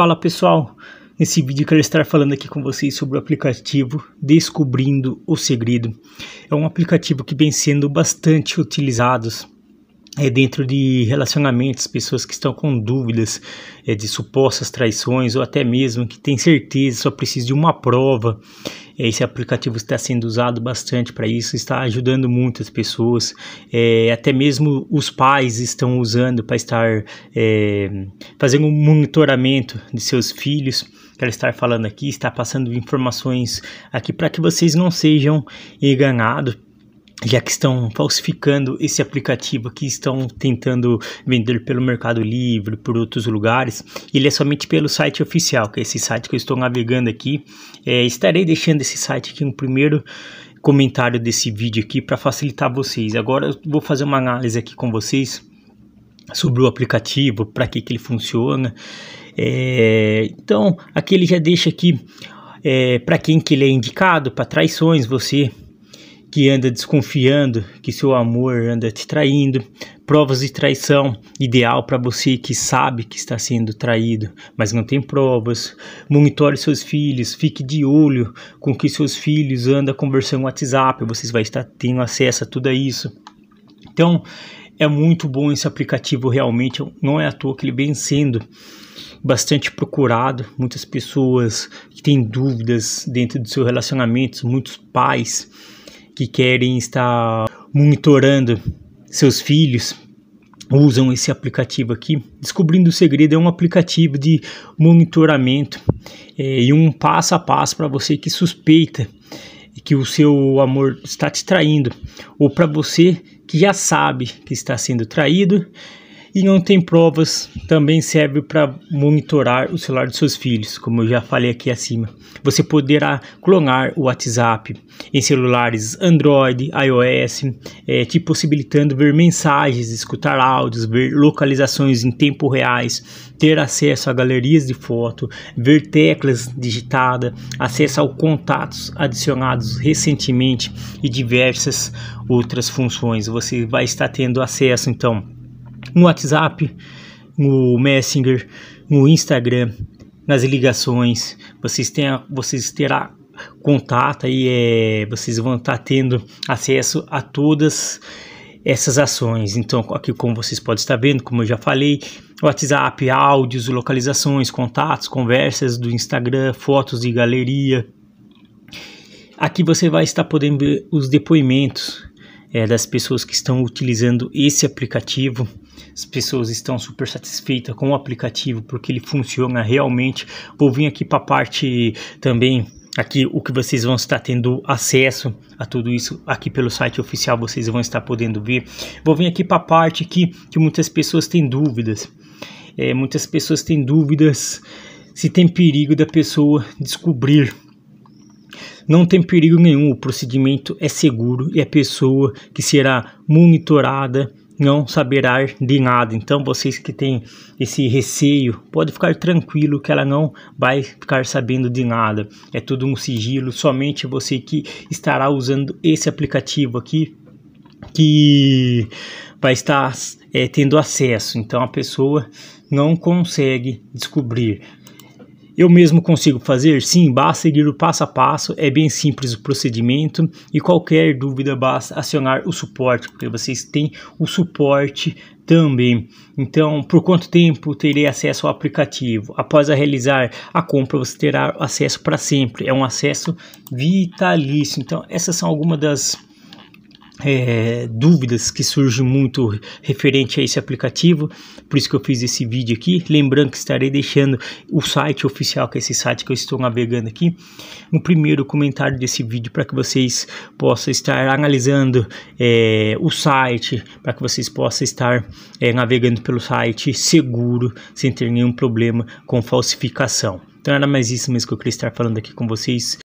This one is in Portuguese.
Fala pessoal, nesse vídeo quero estar falando aqui com vocês sobre o aplicativo Descobrindo o Segredo. É um aplicativo que vem sendo bastante utilizado é, dentro de relacionamentos, pessoas que estão com dúvidas é, de supostas traições ou até mesmo que tem certeza, só precisa de uma prova esse aplicativo está sendo usado bastante para isso, está ajudando muitas pessoas, é, até mesmo os pais estão usando para estar é, fazendo um monitoramento de seus filhos. Quero estar falando aqui, está passando informações aqui para que vocês não sejam enganados já que estão falsificando esse aplicativo que estão tentando vender pelo Mercado Livre, por outros lugares, ele é somente pelo site oficial, que é esse site que eu estou navegando aqui. É, estarei deixando esse site aqui no primeiro comentário desse vídeo aqui para facilitar vocês. Agora eu vou fazer uma análise aqui com vocês sobre o aplicativo, para que, que ele funciona. É, então, aqui ele já deixa aqui é, para quem que ele é indicado, para traições, você que anda desconfiando que seu amor anda te traindo, provas de traição, ideal para você que sabe que está sendo traído, mas não tem provas. Monitore seus filhos, fique de olho com que seus filhos andam conversando no WhatsApp, vocês vai estar tendo acesso a tudo isso. Então, é muito bom esse aplicativo realmente, não é à toa que ele vem sendo bastante procurado, muitas pessoas que têm dúvidas dentro do seu relacionamento, muitos pais que querem estar monitorando seus filhos usam esse aplicativo aqui. Descobrindo o segredo é um aplicativo de monitoramento é, e um passo a passo para você que suspeita que o seu amor está te traindo ou para você que já sabe que está sendo traído e não tem provas também serve para monitorar o celular dos seus filhos, como eu já falei aqui acima. Você poderá clonar o WhatsApp em celulares Android, iOS, é, te possibilitando ver mensagens, escutar áudios, ver localizações em tempo reais, ter acesso a galerias de foto, ver teclas digitadas, acesso a contatos adicionados recentemente e diversas outras funções. Você vai estar tendo acesso então no WhatsApp, no Messenger, no Instagram, nas ligações. Vocês, têm, vocês terá contato aí, é, vocês vão estar tá tendo acesso a todas essas ações. Então, aqui como vocês podem estar vendo, como eu já falei, WhatsApp, áudios, localizações, contatos, conversas do Instagram, fotos de galeria. Aqui você vai estar podendo ver os depoimentos é, das pessoas que estão utilizando esse aplicativo as pessoas estão super satisfeitas com o aplicativo porque ele funciona realmente. Vou vir aqui para a parte também aqui o que vocês vão estar tendo acesso a tudo isso aqui pelo site oficial, vocês vão estar podendo ver. Vou vir aqui para a parte aqui que muitas pessoas têm dúvidas. É, muitas pessoas têm dúvidas se tem perigo da pessoa descobrir. Não tem perigo nenhum, o procedimento é seguro e a pessoa que será monitorada não saberá de nada. Então, vocês que têm esse receio, pode ficar tranquilo que ela não vai ficar sabendo de nada. É tudo um sigilo, somente você que estará usando esse aplicativo aqui que vai estar é, tendo acesso. Então, a pessoa não consegue descobrir. Eu mesmo consigo fazer? Sim, basta seguir o passo a passo, é bem simples o procedimento e qualquer dúvida basta acionar o suporte, porque vocês têm o suporte também. Então, por quanto tempo terei acesso ao aplicativo? Após a realizar a compra, você terá acesso para sempre. É um acesso vitalício. Então, essas são algumas das é, dúvidas que surgem muito referente a esse aplicativo, por isso que eu fiz esse vídeo aqui. Lembrando que estarei deixando o site oficial, que é esse site que eu estou navegando aqui, no primeiro comentário desse vídeo, para que vocês possam estar analisando é, o site, para que vocês possam estar é, navegando pelo site seguro, sem ter nenhum problema com falsificação. Então era mais isso mesmo que eu queria estar falando aqui com vocês.